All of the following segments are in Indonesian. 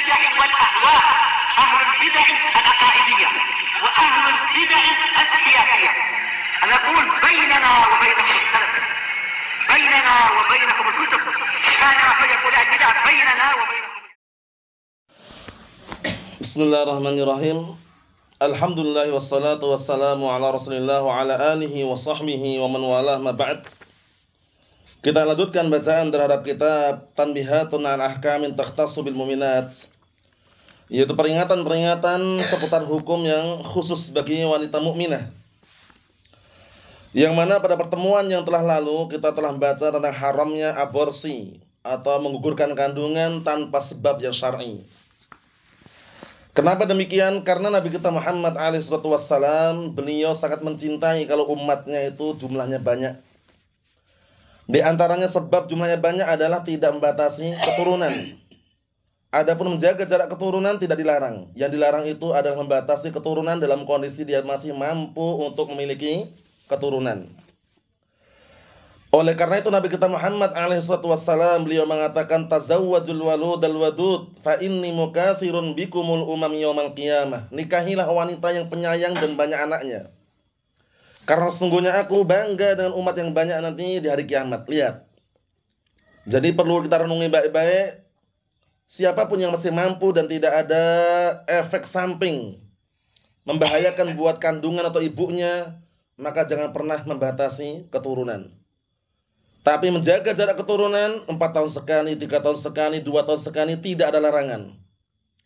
البدع والاهواء اهل البدع العقائديه واهل البدع السياسيه انا اقول بيننا وبينكم السلف بيننا وبينكم الكتب كان فيقول البدع بيننا وبينكم بسم الله الرحمن الرحيم الحمد لله والصلاة والسلام على رسول الله وعلى آله وصحبه ومن والاه ما بعد Kita lanjutkan bacaan terhadap kitab Tanbihatun an Ahkamin takhtasu bil Muminat yaitu peringatan-peringatan seputar hukum yang khusus bagi wanita mukminah. Yang mana pada pertemuan yang telah lalu kita telah baca tentang haramnya aborsi atau menggugurkan kandungan tanpa sebab yang syar'i. Kenapa demikian? Karena Nabi kita Muhammad alaihi beliau sangat mencintai kalau umatnya itu jumlahnya banyak di antaranya sebab jumlahnya banyak adalah tidak membatasi keturunan. Adapun menjaga jarak keturunan tidak dilarang. Yang dilarang itu adalah membatasi keturunan dalam kondisi dia masih mampu untuk memiliki keturunan. Oleh karena itu Nabi kita Muhammad alaihissalatu wassalam beliau mengatakan tazawwajul walud al wadud fa inni mukasirun bikumul umam yawmal qiyamah. Nikahilah wanita yang penyayang dan banyak anaknya. Karena sesungguhnya aku bangga dengan umat yang banyak nanti di hari kiamat. Lihat. Jadi perlu kita renungi baik-baik. Siapapun yang masih mampu dan tidak ada efek samping membahayakan buat kandungan atau ibunya, maka jangan pernah membatasi keturunan. Tapi menjaga jarak keturunan empat tahun sekali, tiga tahun sekali, dua tahun sekali tidak ada larangan.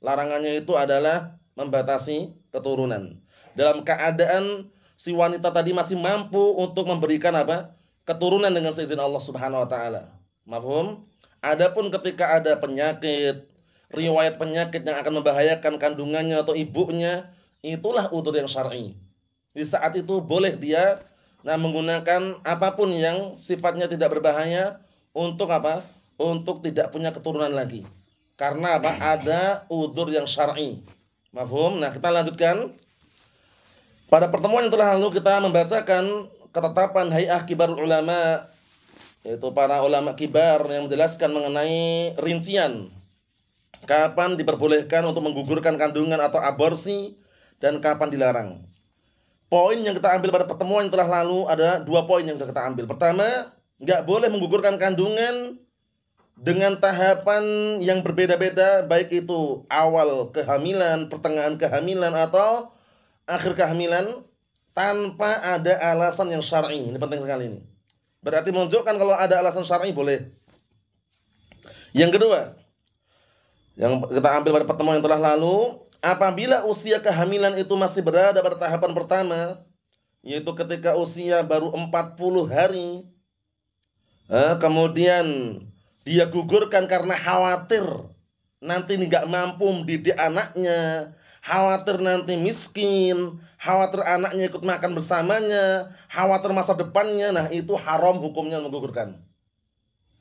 Larangannya itu adalah membatasi keturunan. Dalam keadaan si wanita tadi masih mampu untuk memberikan apa? keturunan dengan seizin Allah Subhanahu wa taala. Mafhum? Adapun ketika ada penyakit, riwayat penyakit yang akan membahayakan kandungannya atau ibunya, itulah udur yang syar'i. Di saat itu boleh dia nah menggunakan apapun yang sifatnya tidak berbahaya untuk apa? Untuk tidak punya keturunan lagi. Karena apa? Ada udur yang syar'i. Mafhum? Nah, kita lanjutkan. Pada pertemuan yang telah lalu kita membacakan ketetapan Hay'ah Kibarul Ulama yaitu para ulama kibar yang menjelaskan mengenai rincian kapan diperbolehkan untuk menggugurkan kandungan atau aborsi dan kapan dilarang. Poin yang kita ambil pada pertemuan yang telah lalu ada dua poin yang kita ambil. Pertama, nggak boleh menggugurkan kandungan dengan tahapan yang berbeda-beda baik itu awal kehamilan, pertengahan kehamilan atau akhir kehamilan tanpa ada alasan yang syar'i. Ini penting sekali ini. Berarti menunjukkan kalau ada alasan syar'i boleh. Yang kedua, yang kita ambil pada pertemuan yang telah lalu, apabila usia kehamilan itu masih berada pada tahapan pertama, yaitu ketika usia baru 40 hari, eh, kemudian dia gugurkan karena khawatir nanti nggak mampu mendidik anaknya khawatir nanti miskin, khawatir anaknya ikut makan bersamanya, khawatir masa depannya, nah itu haram hukumnya menggugurkan.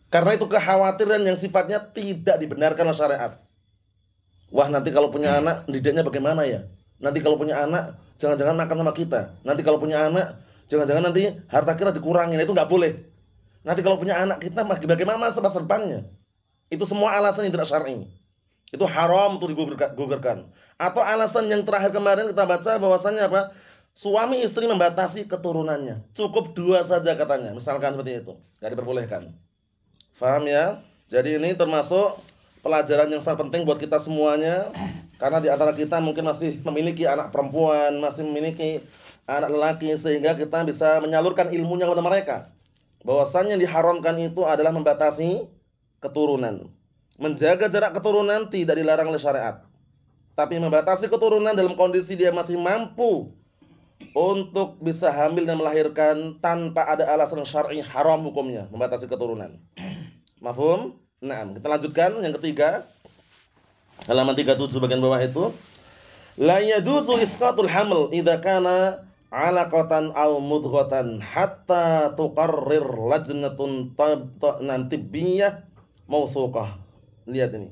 Karena itu kekhawatiran yang sifatnya tidak dibenarkan oleh syariat. Wah nanti kalau punya anak didiknya bagaimana ya? Nanti kalau punya anak jangan-jangan makan sama kita. Nanti kalau punya anak jangan-jangan nanti harta kita dikurangin nah, itu nggak boleh. Nanti kalau punya anak kita bagaimana masa depannya? Itu semua alasan yang tidak syar'i. Itu haram untuk digugurkan. Atau alasan yang terakhir kemarin kita baca bahwasannya apa? Suami istri membatasi keturunannya. Cukup dua saja katanya. Misalkan seperti itu. Gak diperbolehkan. Faham ya? Jadi ini termasuk pelajaran yang sangat penting buat kita semuanya. Karena di antara kita mungkin masih memiliki anak perempuan, masih memiliki anak lelaki. Sehingga kita bisa menyalurkan ilmunya kepada mereka. Bahwasannya yang diharamkan itu adalah membatasi keturunan. Menjaga jarak keturunan tidak dilarang oleh syariat. Tapi membatasi keturunan dalam kondisi dia masih mampu untuk bisa hamil dan melahirkan tanpa ada alasan syar'i haram hukumnya membatasi keturunan. Mafhum? Nah, kita lanjutkan yang ketiga. Halaman 37 bagian bawah itu. La yajuzu isqatul haml idza kana alaqatan aw mudghatan hatta tuqarrir lajnatun tab tibbiyah mausuqah Lihat ini.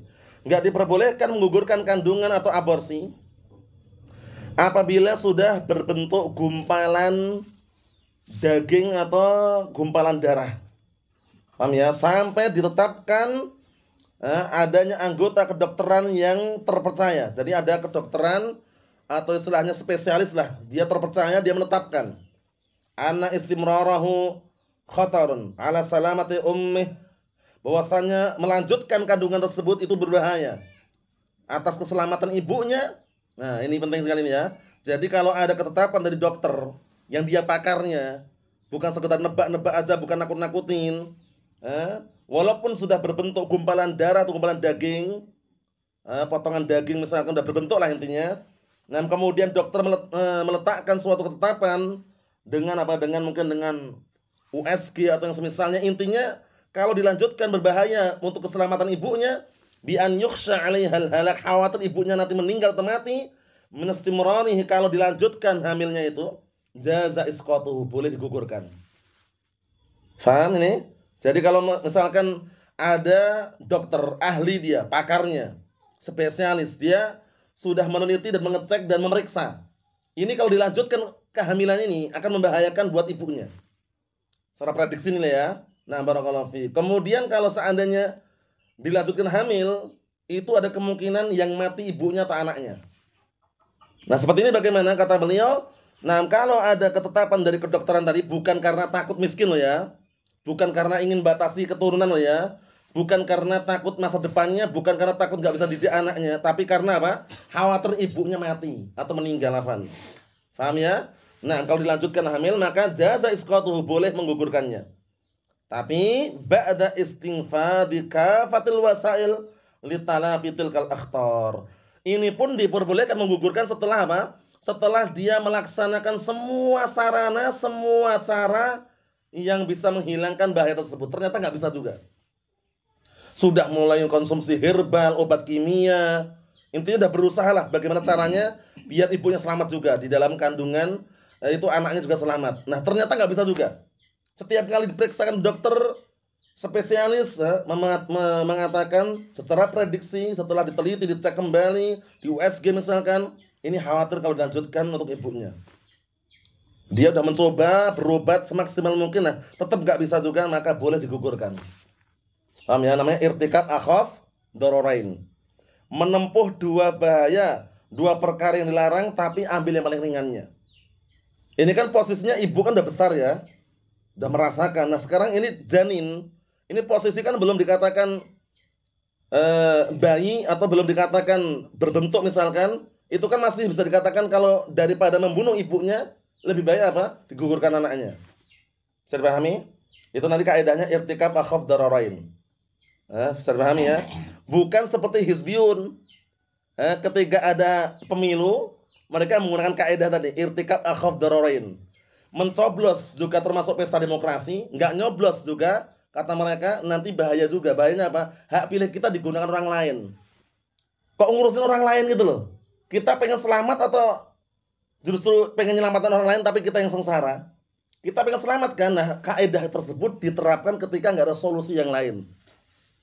nggak diperbolehkan menggugurkan kandungan atau aborsi apabila sudah berbentuk gumpalan daging atau gumpalan darah. Paham ya? Sampai ditetapkan eh, adanya anggota kedokteran yang terpercaya. Jadi ada kedokteran atau istilahnya spesialis lah. Dia terpercaya, dia menetapkan. Anak istimrarahu khatarun ala salamati ummi bahwasanya melanjutkan kandungan tersebut itu berbahaya atas keselamatan ibunya. Nah, ini penting sekali ini ya. Jadi kalau ada ketetapan dari dokter yang dia pakarnya, bukan sekedar nebak-nebak aja, bukan nakut-nakutin. Eh, walaupun sudah berbentuk gumpalan darah atau gumpalan daging, eh, potongan daging misalkan sudah berbentuk lah intinya. Nah, kemudian dokter eh, meletakkan suatu ketetapan dengan apa? Dengan mungkin dengan USG atau yang semisalnya intinya kalau dilanjutkan berbahaya untuk keselamatan ibunya bi an yukhsha 'alaihal halak khawatir ibunya nanti meninggal atau mati menestimranihi kalau dilanjutkan hamilnya itu jaza isqatuhu boleh digugurkan. Faham ini? Jadi kalau misalkan ada dokter ahli dia, pakarnya, spesialis dia sudah meneliti dan mengecek dan memeriksa. Ini kalau dilanjutkan kehamilan ini akan membahayakan buat ibunya. Secara prediksi nilai ya. Nah, barakallahu fi. Kemudian kalau seandainya dilanjutkan hamil, itu ada kemungkinan yang mati ibunya atau anaknya. Nah, seperti ini bagaimana kata beliau? Nah, kalau ada ketetapan dari kedokteran tadi bukan karena takut miskin loh ya. Bukan karena ingin batasi keturunan loh ya. Bukan karena takut masa depannya, bukan karena takut nggak bisa didik anaknya, tapi karena apa? Khawatir ibunya mati atau meninggal afan. Paham ya? Nah, kalau dilanjutkan hamil maka jaza isqatuhu boleh menggugurkannya. Tapi ba'da istinfadhi kafatil wasail li talafitil kal akhtar. Ini pun diperbolehkan menggugurkan setelah apa? Setelah dia melaksanakan semua sarana, semua cara yang bisa menghilangkan bahaya tersebut. Ternyata nggak bisa juga. Sudah mulai konsumsi herbal, obat kimia. Intinya udah berusaha lah bagaimana caranya biar ibunya selamat juga. Di dalam kandungan eh, itu anaknya juga selamat. Nah ternyata nggak bisa juga setiap kali diperiksakan dokter spesialis eh, mengatakan secara prediksi setelah diteliti dicek kembali di USG misalkan ini khawatir kalau dilanjutkan untuk ibunya dia sudah mencoba berobat semaksimal mungkin nah tetap nggak bisa juga maka boleh digugurkan paham ya namanya irtikab akhaf dororain menempuh dua bahaya dua perkara yang dilarang tapi ambil yang paling ringannya ini kan posisinya ibu kan udah besar ya sudah merasakan. Nah sekarang ini janin. Ini posisi kan belum dikatakan eh, bayi atau belum dikatakan berbentuk misalkan. Itu kan masih bisa dikatakan kalau daripada membunuh ibunya. Lebih baik apa? Digugurkan anaknya. saya pahami Itu nanti kaedahnya irtikab akhaf dararain. Eh, bisa dipahami ya? Bukan seperti hizbiyun. Eh, ketika ada pemilu, mereka menggunakan kaedah tadi irtikab akhaf darorain mencoblos juga termasuk pesta demokrasi, nggak nyoblos juga kata mereka nanti bahaya juga. Bahayanya apa? Hak pilih kita digunakan orang lain. Kok ngurusin orang lain gitu loh? Kita pengen selamat atau justru pengen nyelamatkan orang lain tapi kita yang sengsara? Kita pengen selamat kan? Nah, kaedah tersebut diterapkan ketika nggak ada solusi yang lain.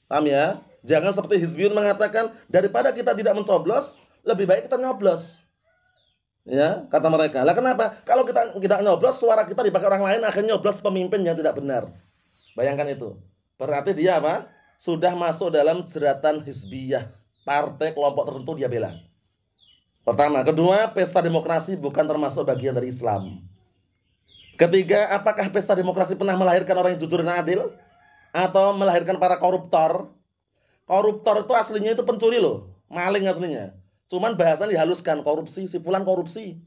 Paham ya? Jangan seperti Hizbiyun mengatakan, daripada kita tidak mencoblos, lebih baik kita nyoblos. Ya, kata mereka. Lah kenapa? Kalau kita tidak nyoblos, suara kita dipakai orang lain akhirnya nyoblos pemimpin yang tidak benar. Bayangkan itu. Berarti dia apa? Sudah masuk dalam jeratan hizbiyah, partai kelompok tertentu dia bela. Pertama, kedua, pesta demokrasi bukan termasuk bagian dari Islam. Ketiga, apakah pesta demokrasi pernah melahirkan orang yang jujur dan adil? Atau melahirkan para koruptor? Koruptor itu aslinya itu pencuri loh, maling aslinya. Cuman bahasanya dihaluskan korupsi, si fulan korupsi.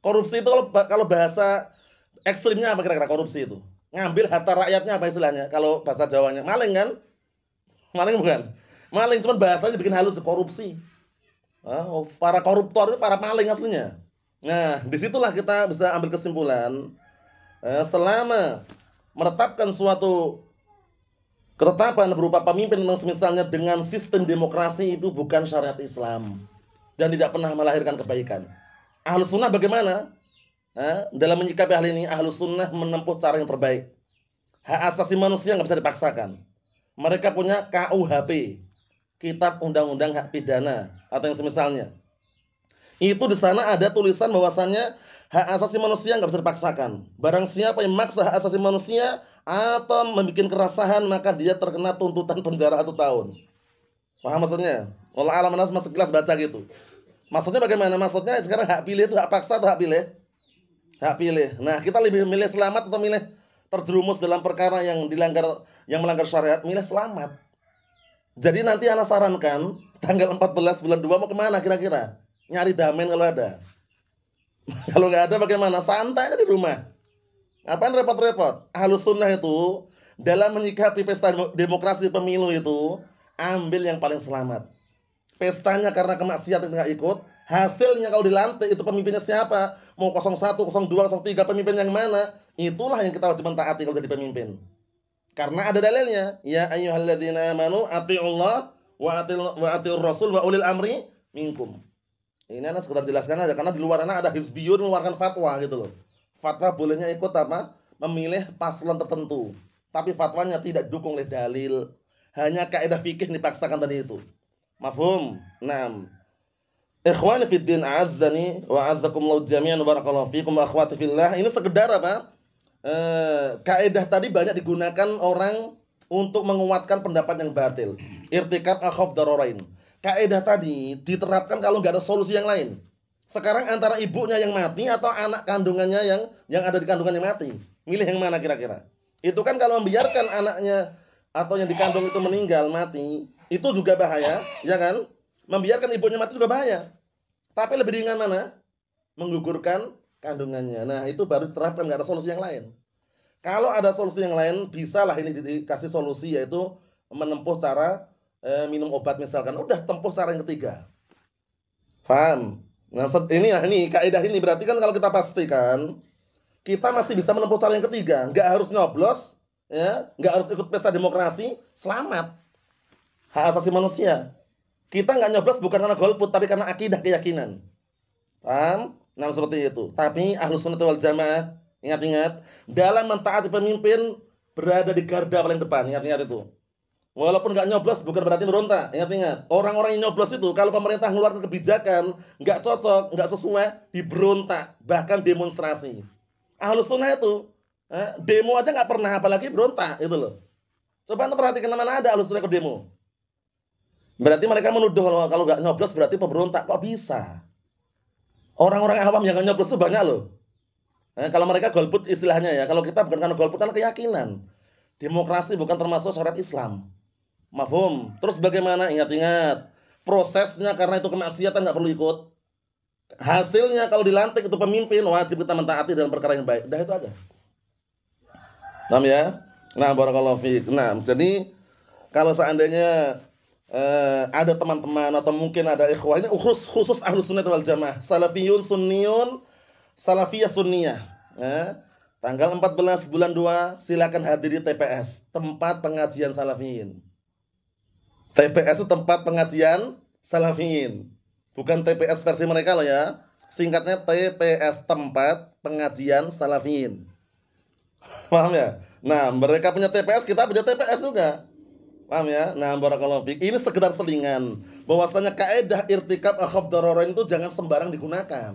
Korupsi itu kalau kalau bahasa ekstrimnya apa kira-kira korupsi itu? Ngambil harta rakyatnya apa istilahnya? Kalau bahasa Jawanya maling kan? Maling bukan? Maling cuman bahasanya dibikin halus korupsi. Ah, oh, para koruptor itu para maling aslinya. Nah, disitulah kita bisa ambil kesimpulan eh, selama menetapkan suatu ketetapan berupa pemimpin yang semisalnya dengan sistem demokrasi itu bukan syariat Islam dan tidak pernah melahirkan kebaikan. Ahlu sunnah bagaimana? Eh, dalam menyikapi hal ini, ahlu sunnah menempuh cara yang terbaik. Hak asasi manusia nggak bisa dipaksakan. Mereka punya KUHP, Kitab Undang-Undang Hak Pidana atau yang semisalnya. Itu di sana ada tulisan bahwasannya hak asasi manusia nggak bisa dipaksakan. Barang siapa yang maksa hak asasi manusia atau membuat kerasahan maka dia terkena tuntutan penjara satu tahun. Paham maksudnya? Allah alam nas masuk kelas baca gitu. Maksudnya bagaimana? Maksudnya sekarang hak pilih itu hak paksa atau hak pilih? Hak pilih. Nah, kita lebih milih selamat atau milih terjerumus dalam perkara yang dilanggar yang melanggar syariat, milih selamat. Jadi nanti anak sarankan tanggal 14 bulan 2 mau kemana kira-kira? Nyari damen kalau ada. kalau nggak ada bagaimana? Santai aja di rumah. Apaan repot-repot? Ahlus sunnah itu dalam menyikapi pesta demokrasi pemilu itu ambil yang paling selamat. Pestanya karena kemaksiatan tidak ikut, hasilnya kalau dilantik itu pemimpinnya siapa? Mau 01, 02, 03 pemimpin yang mana? Itulah yang kita wajib mentaati kalau jadi pemimpin. Karena ada dalilnya, ya ayyuhalladzina amanu atiullah wa atil wa atil rasul wa ulil amri minkum. Ini anak sekedar jelaskan aja karena di luar sana ada hizbiyun mengeluarkan fatwa gitu loh. Fatwa bolehnya ikut apa? Memilih paslon tertentu. Tapi fatwanya tidak dukung oleh dalil, hanya kaidah fikih dipaksakan tadi itu. Mafhum? Naam. Ikhwani fid din azzani wa lau jami'an barakallahu fikum akhwati fillah. Ini sekedar apa? E, kaidah tadi banyak digunakan orang untuk menguatkan pendapat yang batil. Irtikab akhaf darorain, Kaidah tadi diterapkan kalau nggak ada solusi yang lain. Sekarang antara ibunya yang mati atau anak kandungannya yang yang ada di kandungan yang mati. Milih yang mana kira-kira? Itu kan kalau membiarkan anaknya atau yang dikandung itu meninggal mati, itu juga bahaya, ya kan? Membiarkan ibunya mati juga bahaya. Tapi lebih ringan mana? Menggugurkan kandungannya. Nah, itu baru terapkan nggak ada solusi yang lain. Kalau ada solusi yang lain, bisalah ini dikasih solusi yaitu menempuh cara eh, minum obat misalkan. Udah tempuh cara yang ketiga. Paham? Nah, ini ya ini kaidah ini berarti kan kalau kita pastikan kita masih bisa menempuh cara yang ketiga, nggak harus nyoblos, ya, nggak harus ikut pesta demokrasi, selamat. Hak asasi manusia. Kita nggak nyoblos bukan karena golput, tapi karena akidah keyakinan. Paham? Nah seperti itu. Tapi ahlus sunnah wal jamaah, ingat-ingat, dalam mentaati pemimpin, berada di garda paling depan. Ingat-ingat itu. Walaupun nggak nyoblos bukan berarti meronta. Ingat-ingat, orang-orang yang nyoblos itu kalau pemerintah mengeluarkan kebijakan nggak cocok, nggak sesuai, diberontak, bahkan demonstrasi. Ahlus sunnah itu Eh, demo aja nggak pernah, apalagi berontak itu loh. Coba anda perhatikan mana ada alus ke demo. Berarti mereka menuduh kalau nggak nyoblos berarti pemberontak. Kok bisa? Orang-orang awam yang nggak nyoblos itu banyak loh. Eh, kalau mereka golput istilahnya ya. Kalau kita bukan karena golput, karena keyakinan. Demokrasi bukan termasuk syarat Islam. Mafhum. Terus bagaimana? Ingat-ingat. Prosesnya karena itu kemaksiatan nggak perlu ikut. Hasilnya kalau dilantik itu pemimpin wajib kita mentaati dalam perkara yang baik. Dah itu aja. Paham ya? Nah, barakallahu fiik. Nah, jadi kalau seandainya eh, ada teman-teman atau mungkin ada ikhwah ini khusus khusus ahlus sunnah wal jamaah, salafiyun sunniyun, salafiyah sunniyah. Eh, tanggal 14 bulan 2 silakan hadiri TPS, tempat pengajian salafiyin. TPS itu tempat pengajian salafiyin. Bukan TPS versi mereka loh ya. Singkatnya TPS tempat pengajian salafiyin. Paham ya? Nah, mereka punya TPS, kita punya TPS juga. Paham ya? Nah, barakallahu Ini sekedar selingan. Bahwasanya kaidah irtikab akhaf dararain itu jangan sembarang digunakan.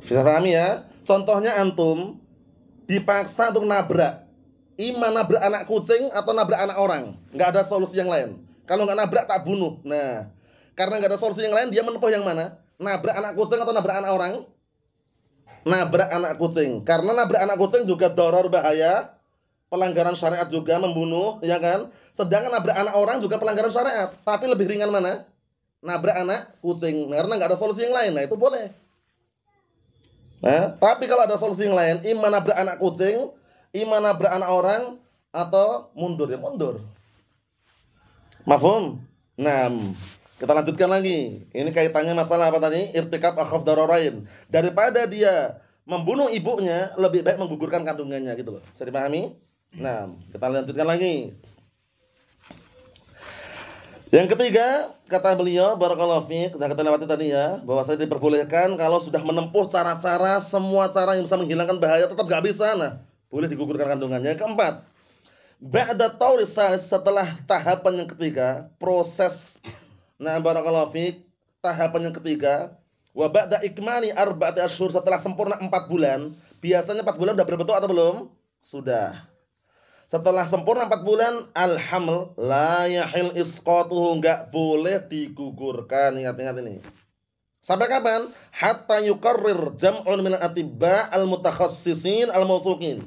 Bisa ya? Contohnya antum dipaksa untuk nabrak. iman nabrak anak kucing atau nabrak anak orang. Nggak ada solusi yang lain. Kalau nggak nabrak tak bunuh. Nah, karena nggak ada solusi yang lain, dia menempuh yang mana? Nabrak anak kucing atau nabrak anak orang? nabrak anak kucing. Karena nabrak anak kucing juga doror bahaya, pelanggaran syariat juga membunuh, ya kan? Sedangkan nabrak anak orang juga pelanggaran syariat, tapi lebih ringan mana? Nabrak anak kucing. Karena nggak ada solusi yang lain, nah itu boleh. Nah, tapi kalau ada solusi yang lain, iman nabrak anak kucing, iman nabrak anak orang, atau mundur ya mundur. om enam kita lanjutkan lagi. Ini kaitannya masalah apa tadi? Irtikab akhaf dararain. Daripada dia membunuh ibunya, lebih baik menggugurkan kandungannya gitu loh. Bisa dipahami? Nah, kita lanjutkan lagi. Yang ketiga, kata beliau barakallahu fiik, kita lewati tadi ya, bahwa saya diperbolehkan kalau sudah menempuh cara-cara semua cara yang bisa menghilangkan bahaya tetap gak bisa nah, boleh digugurkan kandungannya. Yang keempat, ba'da tauris setelah tahapan yang ketiga, proses Nah, barakallahu fiik, tahapan yang ketiga, wa ba'da ikmali arba'ati asyhur setelah sempurna 4 bulan, biasanya 4 bulan sudah berbentuk atau belum? Sudah. Setelah sempurna 4 bulan, alhaml la yahil isqatuhu enggak boleh digugurkan. Ingat-ingat ini. Sampai kapan? Hatta yukarrir jam'un min atibba al-mutakhassisin al-mawthuqin.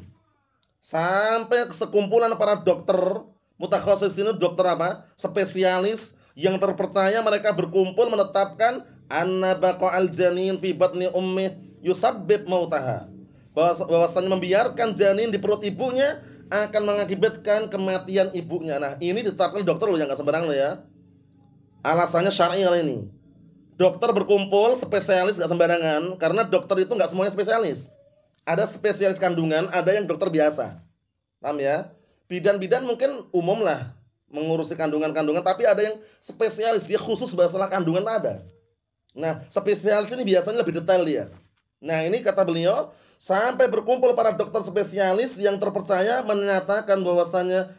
Sampai sekumpulan para dokter mutakhassisin dokter apa? Spesialis yang terpercaya mereka berkumpul menetapkan anna aljanin janin fi batni ummi yusabbib mautaha. Bahwasanya membiarkan janin di perut ibunya akan mengakibatkan kematian ibunya. Nah, ini ditetapkan dokter loh yang enggak sembarangan loh ya. Alasannya syar'i kali ini. Dokter berkumpul spesialis nggak sembarangan karena dokter itu nggak semuanya spesialis. Ada spesialis kandungan, ada yang dokter biasa. Paham ya? Bidan-bidan mungkin umum lah mengurusi kandungan-kandungan, tapi ada yang spesialis, dia khusus masalah kandungan ada. Nah, spesialis ini biasanya lebih detail dia. Nah, ini kata beliau, sampai berkumpul para dokter spesialis yang terpercaya menyatakan bahwasannya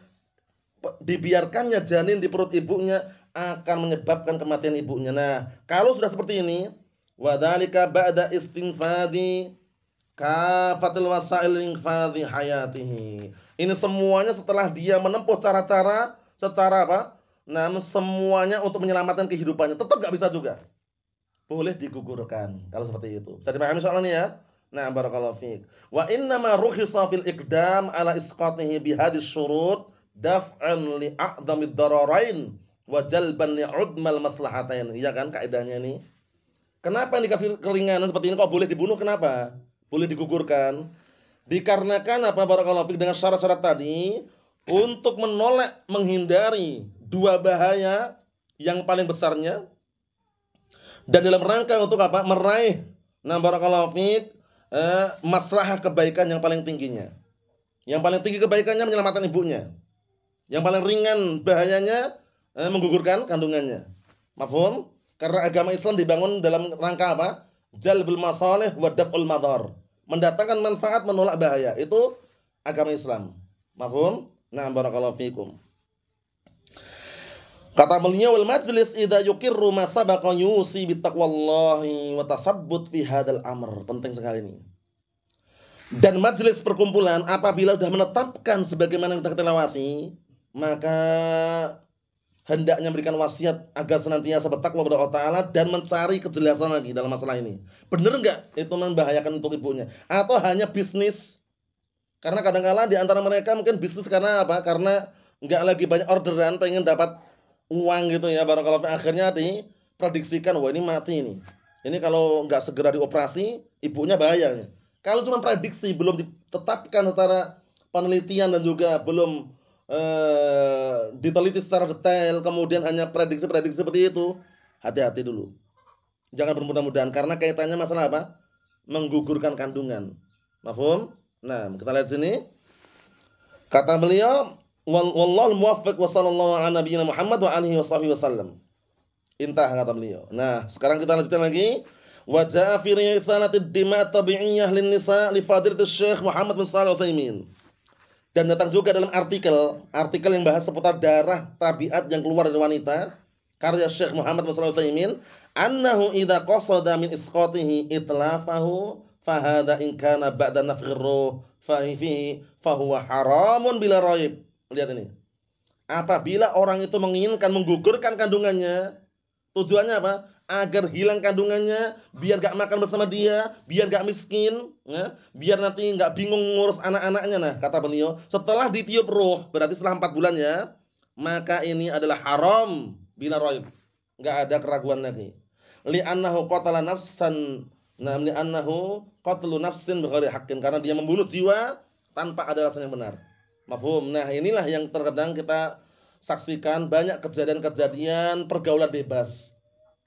dibiarkannya janin di perut ibunya akan menyebabkan kematian ibunya. Nah, kalau sudah seperti ini, wadalika ba'da istinfadi kafatil wasail infadhi hayatihi. Ini semuanya setelah dia menempuh cara-cara secara apa? Nah, semuanya untuk menyelamatkan kehidupannya. Tetap gak bisa juga. Boleh digugurkan kalau seperti itu. Bisa dipahami soalnya nih ya? Nah, barakallahu fiik. Wa innama rukhisa fil iqdam ala isqatihi bihadis syurut daf'an li li'a'dhamid dararain wa jalban udmal maslahatain. Iya kan kaidahnya ini? Kenapa yang dikasih keringanan seperti ini kok boleh dibunuh kenapa? Boleh digugurkan. Dikarenakan apa barakallahu fiik dengan syarat-syarat tadi untuk menolak menghindari dua bahaya yang paling besarnya dan dalam rangka untuk apa meraih nah rokalafik fit eh, maslahah kebaikan yang paling tingginya yang paling tinggi kebaikannya menyelamatkan ibunya yang paling ringan bahayanya eh, menggugurkan kandungannya mafhum karena agama Islam dibangun dalam rangka apa jalbul masalih wa daf'ul mador mendatangkan manfaat menolak bahaya itu agama Islam mafhum Nah, barakallahu fikum. Kata beliau wal majlis idza yuqirru ma sabaqa yusi bittaqwallahi wa tasabbut fi hadzal amr. Penting sekali ini. Dan majelis perkumpulan apabila sudah menetapkan sebagaimana yang kita lewati, maka hendaknya memberikan wasiat agar senantiasa bertakwa kepada Allah Ta'ala dan mencari kejelasan lagi dalam masalah ini. Benar nggak itu membahayakan untuk ibunya? Atau hanya bisnis karena kadang-kala di antara mereka mungkin bisnis karena apa? Karena nggak lagi banyak orderan, pengen dapat uang gitu ya. Baru kalau akhirnya prediksikan wah ini mati ini. Ini kalau nggak segera dioperasi, ibunya bahaya. Kalau cuma prediksi belum ditetapkan secara penelitian dan juga belum eh, diteliti secara detail, kemudian hanya prediksi-prediksi seperti itu, hati-hati dulu. Jangan bermudah-mudahan karena kaitannya masalah apa? Menggugurkan kandungan. om. Nah, kita lihat sini. Kata beliau, wallahul muwaffiq wa sallallahu ala nabiyina Muhammad wa alihi wa wasallam." Intah kata beliau. Nah, sekarang kita lanjutkan lagi. Wa jaa fi risalatid dima' tabi'iyah lin nisa' li fadilatil Syekh Muhammad bin Shalih Al-Utsaimin. Dan datang juga dalam artikel, artikel yang bahas seputar darah tabiat yang keluar dari wanita, karya Syekh Muhammad bin Shalih Al-Utsaimin, annahu idza qasada min isqatihi itlafahu fahada in kana ba'da nafkhir ruh fa fihi huwa haramun bila raib. Lihat ini. Apabila orang itu menginginkan menggugurkan kandungannya, tujuannya apa? Agar hilang kandungannya, biar gak makan bersama dia, biar gak miskin, ya? biar nanti gak bingung ngurus anak-anaknya. Nah, kata beliau, setelah ditiup roh, berarti setelah empat bulan ya, maka ini adalah haram bila raib. Gak ada keraguan lagi. Li'annahu qatala nafsan Naam annahu qatlu nafsin bighairi haqqin karena dia membunuh jiwa tanpa ada alasan yang benar. Mafhum. Nah, inilah yang terkadang kita saksikan banyak kejadian-kejadian pergaulan bebas.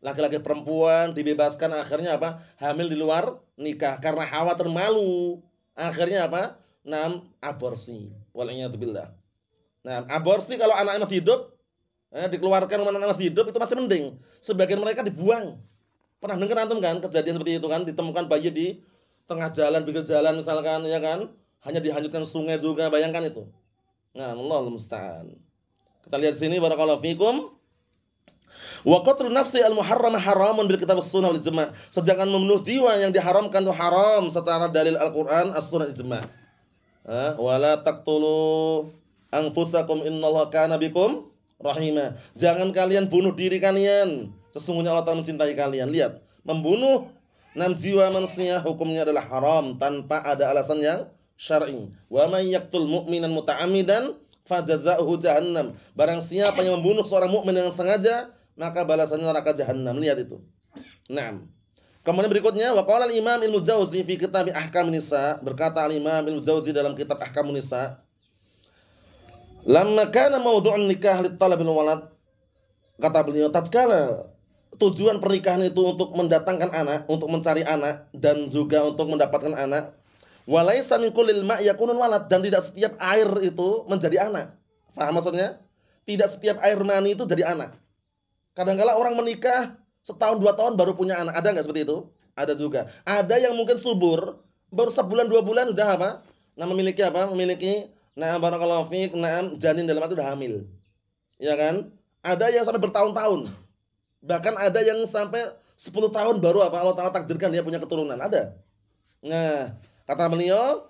Laki-laki perempuan dibebaskan akhirnya apa? Hamil di luar nikah karena hawa termalu. Akhirnya apa? Nam aborsi. Waliyadu billah. Nah, aborsi kalau anaknya masih hidup, eh, dikeluarkan anak-anak masih hidup itu masih mending. Sebagian mereka dibuang Pernah dengar antum kan kejadian seperti itu kan ditemukan bayi di tengah jalan pinggir jalan misalkan ya kan hanya dihanyutkan sungai juga bayangkan itu. Nah, Allah musta'an. Kita lihat sini barakallahu fikum. Wa qatlu nafsi al-muharrama haramun bil kitab sunnah wal ijma'. Sedangkan membunuh jiwa yang diharamkan itu haram setara dalil Al-Qur'an as-sunnah ijma'. Wala taqtulu anfusakum innallaha kana bikum rahima. Jangan kalian bunuh diri kalian Sesungguhnya Allah Ta'ala mencintai kalian. Lihat, membunuh enam jiwa manusia hukumnya adalah haram tanpa ada alasan yang syar'i. Wa may yaqtul mu'minan muta'ammidan fajazaohu jahannam. Barang siapa yang membunuh seorang mukmin dengan sengaja, maka balasannya neraka jahannam. Lihat itu. Naam. Kemudian berikutnya qala al-Imam Ibnu Jauzi fi kitab Ahkam Nisa, berkata al-Imam Ibnu Jauzi dalam kitab Ahkam Nisa, "Lamma kana mawdu'un nikah li talabil walad" kata beliau tatkala tujuan pernikahan itu untuk mendatangkan anak, untuk mencari anak dan juga untuk mendapatkan anak. Walaisa min kullil ma' yakunun walad dan tidak setiap air itu menjadi anak. Paham maksudnya? Tidak setiap air mani itu jadi anak. Kadang-kala orang menikah setahun dua tahun baru punya anak. Ada nggak seperti itu? Ada juga. Ada yang mungkin subur baru sebulan dua bulan udah apa? Nah memiliki apa? Memiliki na'am barakallahu fiik, na'am janin dalam itu udah hamil. Ya kan? Ada yang sampai bertahun-tahun Bahkan ada yang sampai 10 tahun baru apa Allah Taala takdirkan dia punya keturunan, ada. Nah, kata beliau,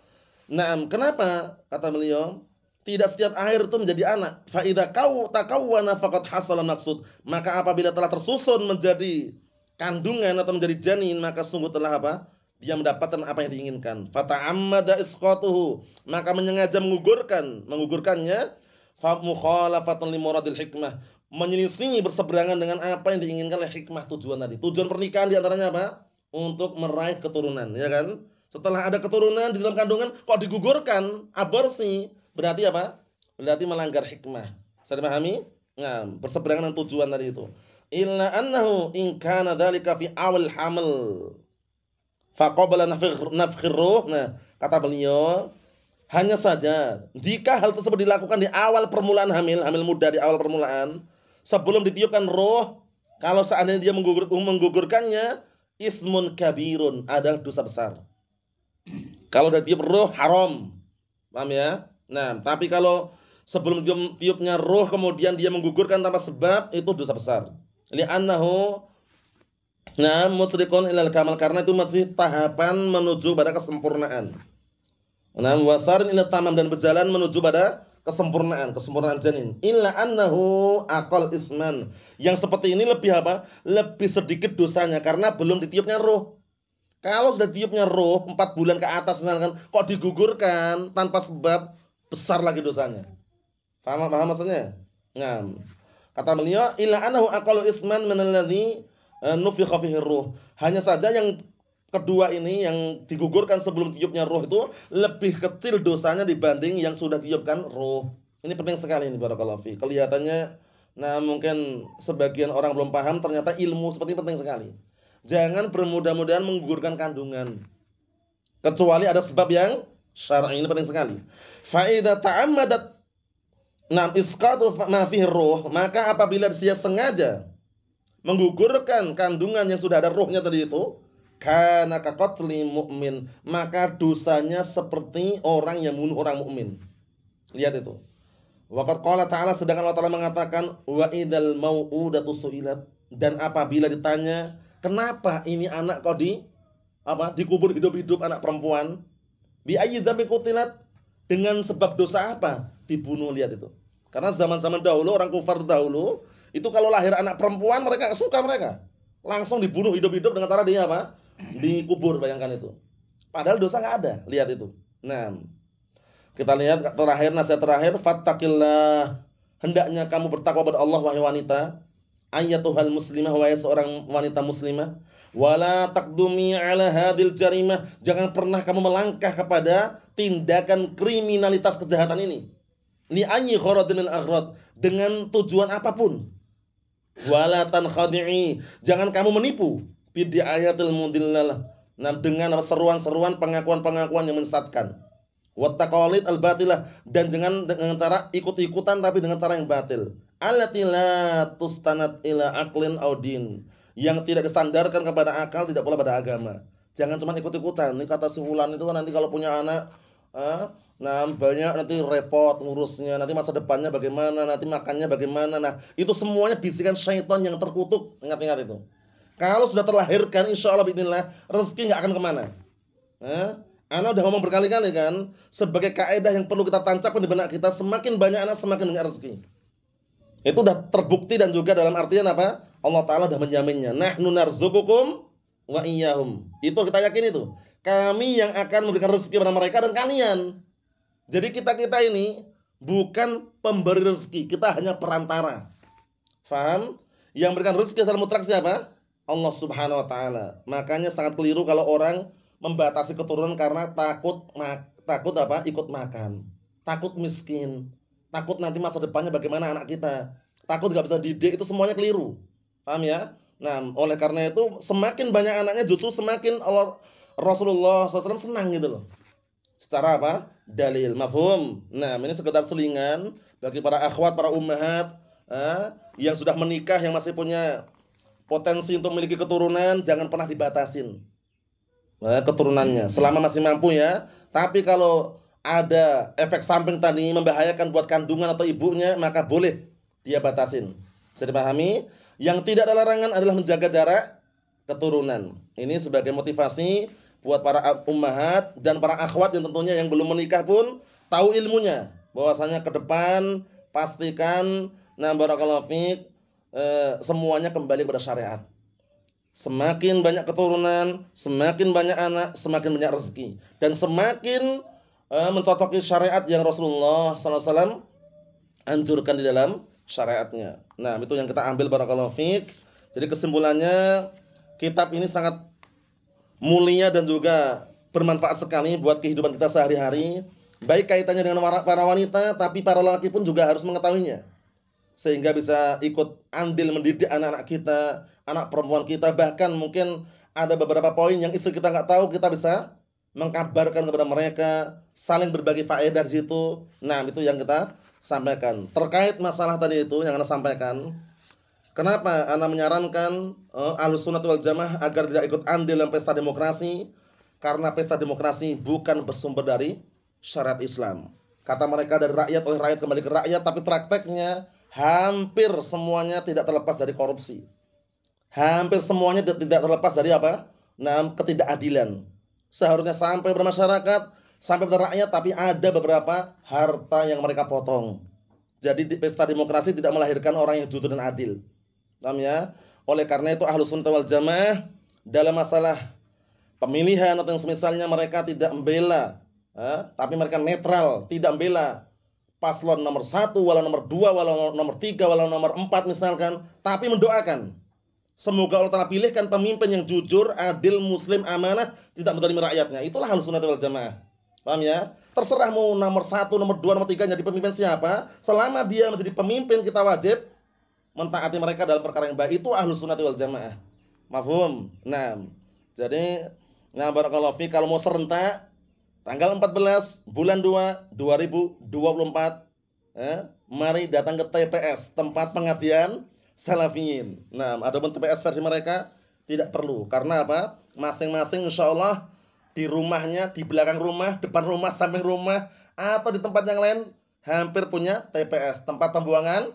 nah kenapa?" kata beliau, tidak setiap akhir itu menjadi anak. Faida kau takawwana fakot hasalam maksud. Maka apabila telah tersusun menjadi kandungan atau menjadi janin, maka sungguh telah apa? Dia mendapatkan apa yang diinginkan. fata Fata'ammada isqatuhu. Maka menyengaja mengugurkan mengugurkannya. Fa Famukhalafatan limuradil hikmah menyelisih berseberangan dengan apa yang diinginkan oleh hikmah tujuan tadi. Tujuan pernikahan diantaranya apa? Untuk meraih keturunan, ya kan? Setelah ada keturunan di dalam kandungan, kok digugurkan aborsi? Berarti apa? Berarti melanggar hikmah. Saya pahami? Nah, berseberangan dengan tujuan tadi itu. Illa annahu in kana dhalika fi awal hamil. Faqabala nafkhir ruh. Nah, kata beliau, hanya saja jika hal tersebut dilakukan di awal permulaan hamil, hamil muda di awal permulaan, sebelum ditiupkan roh, kalau seandainya dia menggugur, menggugurkannya, ismun kabirun adalah dosa besar. Kalau udah tiup roh haram. Paham ya? Nah, tapi kalau sebelum tiup, tiupnya roh kemudian dia menggugurkan tanpa sebab, itu dosa besar. Ini annahu Nah, mutrikun ilal kamal karena itu masih tahapan menuju pada kesempurnaan. Nah, wasarin ila tamam dan berjalan menuju pada kesempurnaan, kesempurnaan janin. Illa annahu akal isman. Yang seperti ini lebih apa? Lebih sedikit dosanya karena belum ditiupnya roh. Kalau sudah tiupnya roh empat bulan ke atas misalkan kok digugurkan tanpa sebab besar lagi dosanya. Paham paham maksudnya? Nah, kata beliau illa annahu aqallu isman min eh, nufi nufikha fihi ruh. Hanya saja yang kedua ini yang digugurkan sebelum tiupnya roh itu lebih kecil dosanya dibanding yang sudah tiupkan roh Ini penting sekali ini barakallahu fi. Kelihatannya nah mungkin sebagian orang belum paham ternyata ilmu seperti ini penting sekali. Jangan bermudah-mudahan menggugurkan kandungan. Kecuali ada sebab yang syar'i ini penting sekali. Fa idza ta'ammadat nam isqatu ma roh maka apabila dia sengaja menggugurkan kandungan yang sudah ada rohnya tadi itu, kana kaqatli mu'min, maka dosanya seperti orang yang membunuh orang mukmin. Lihat itu. Waqat qala ta'ala sedangkan Allah Ta'ala mengatakan wa idal mau'udatu su'ilat dan apabila ditanya kenapa ini anak kau di apa dikubur hidup-hidup anak perempuan bi ayyi kutilat dengan sebab dosa apa dibunuh lihat itu karena zaman-zaman dahulu orang kufar dahulu itu kalau lahir anak perempuan mereka suka mereka langsung dibunuh hidup-hidup dengan cara dia apa dikubur bayangkan itu. Padahal dosa nggak ada. Lihat itu. Nah, kita lihat terakhir nasihat terakhir fattaqillah hendaknya kamu bertakwa kepada Allah wahai wanita tuhan muslimah wahai seorang wanita muslimah wala takdumi ala hadil jarimah jangan pernah kamu melangkah kepada tindakan kriminalitas kejahatan ini li ayi gharadin aghrad dengan tujuan apapun wala jangan kamu menipu bid'ayatil mudillalah nah, dengan seruan-seruan pengakuan-pengakuan yang menyesatkan wattaqalid al batilah dan jangan dengan cara ikut-ikutan tapi dengan cara yang batil allati tustanat ila aqlin audin yang tidak disandarkan kepada akal tidak pula pada agama jangan cuma ikut-ikutan ini kata si Wulan itu kan nanti kalau punya anak ah, nah banyak nanti repot ngurusnya nanti masa depannya bagaimana nanti makannya bagaimana nah itu semuanya bisikan syaitan yang terkutuk ingat-ingat itu kalau sudah terlahirkan, insya Allah bismillah, rezeki nggak akan kemana. Eh? anak udah ngomong berkali-kali kan, sebagai kaedah yang perlu kita tancapkan di benak kita, semakin banyak anak semakin banyak rezeki. Itu udah terbukti dan juga dalam artian apa? Allah Ta'ala udah menjaminnya. Nah zukukum wa iyyahum. Itu kita yakin itu. Kami yang akan memberikan rezeki kepada mereka dan kalian. Jadi kita-kita ini bukan pemberi rezeki, kita hanya perantara. Faham? Yang memberikan rezeki secara mutlak siapa? Allah Subhanahu wa taala. Makanya sangat keliru kalau orang membatasi keturunan karena takut takut apa? ikut makan, takut miskin, takut nanti masa depannya bagaimana anak kita, takut nggak bisa didik itu semuanya keliru. Paham ya? Nah, oleh karena itu semakin banyak anaknya justru semakin Allah Rasulullah SAW senang gitu loh. Secara apa? Dalil, mafhum. Nah, ini sekedar selingan bagi para akhwat, para ummahat eh, yang sudah menikah, yang masih punya potensi untuk memiliki keturunan jangan pernah dibatasin nah, keturunannya selama masih mampu ya tapi kalau ada efek samping tadi membahayakan buat kandungan atau ibunya maka boleh dia batasin bisa dipahami yang tidak ada larangan adalah menjaga jarak keturunan ini sebagai motivasi buat para ummahat dan para akhwat yang tentunya yang belum menikah pun tahu ilmunya bahwasanya ke depan pastikan nah barakallahu fiik Eh, semuanya kembali pada syariat. Semakin banyak keturunan, semakin banyak anak, semakin banyak rezeki dan semakin uh, mencocoki syariat yang Rasulullah SAW anjurkan di dalam syariatnya. Nah, itu yang kita ambil barakallahu fiqh. Jadi kesimpulannya kitab ini sangat mulia dan juga bermanfaat sekali buat kehidupan kita sehari-hari. Baik kaitannya dengan para wanita, tapi para lelaki pun juga harus mengetahuinya sehingga bisa ikut andil mendidik anak-anak kita, anak perempuan kita, bahkan mungkin ada beberapa poin yang istri kita nggak tahu kita bisa mengkabarkan kepada mereka, saling berbagi faedah di situ. Nah, itu yang kita sampaikan. Terkait masalah tadi itu yang Anda sampaikan, kenapa Anda menyarankan uh, Ahlus sunat wal Jamaah agar tidak ikut andil dalam pesta demokrasi? Karena pesta demokrasi bukan bersumber dari syariat Islam. Kata mereka dari rakyat oleh rakyat kembali ke rakyat, tapi prakteknya hampir semuanya tidak terlepas dari korupsi. Hampir semuanya tidak terlepas dari apa? Nah, ketidakadilan. Seharusnya sampai bermasyarakat, sampai pada rakyat, tapi ada beberapa harta yang mereka potong. Jadi di pesta demokrasi tidak melahirkan orang yang jujur dan adil. Paham ya? Oleh karena itu ahlus sunnah wal jamaah dalam masalah pemilihan atau yang semisalnya mereka tidak membela, eh, tapi mereka netral, tidak membela paslon nomor satu, walau nomor dua, walau nomor tiga, walau nomor empat misalkan, tapi mendoakan. Semoga Allah telah pilihkan pemimpin yang jujur, adil, muslim, amanah, tidak mendolimi rakyatnya. Itulah hal sunnah wal jamaah. Paham ya? Terserah mau nomor satu, nomor dua, nomor tiga jadi pemimpin siapa. Selama dia menjadi pemimpin, kita wajib mentaati mereka dalam perkara yang baik. Itu ahlus sunnah wal jamaah. Mahfum? Nah. Jadi, nah barakallahu fi. Kalau mau serentak, tanggal 14 bulan 2 2024 eh, mari datang ke TPS tempat pengajian Salafiyin. Nah, ada pun TPS versi mereka tidak perlu karena apa? Masing-masing insya Allah di rumahnya, di belakang rumah, depan rumah, samping rumah atau di tempat yang lain hampir punya TPS tempat pembuangan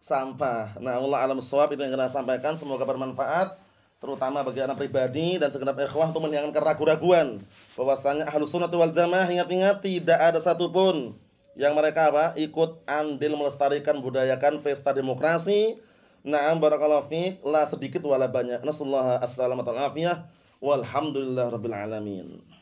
sampah. Nah, Allah alam swab itu yang kena sampaikan semoga bermanfaat terutama bagi anak pribadi dan segenap ikhwah untuk menghilangkan keraguan-raguan bahwasanya ahlu sunnah wal jamaah ingat-ingat tidak ada satupun yang mereka apa ikut andil melestarikan budayakan pesta demokrasi Naam barakallahu fiik la sedikit wala banyak. Nasallahu as-salamata Walhamdulillah rabbil alamin.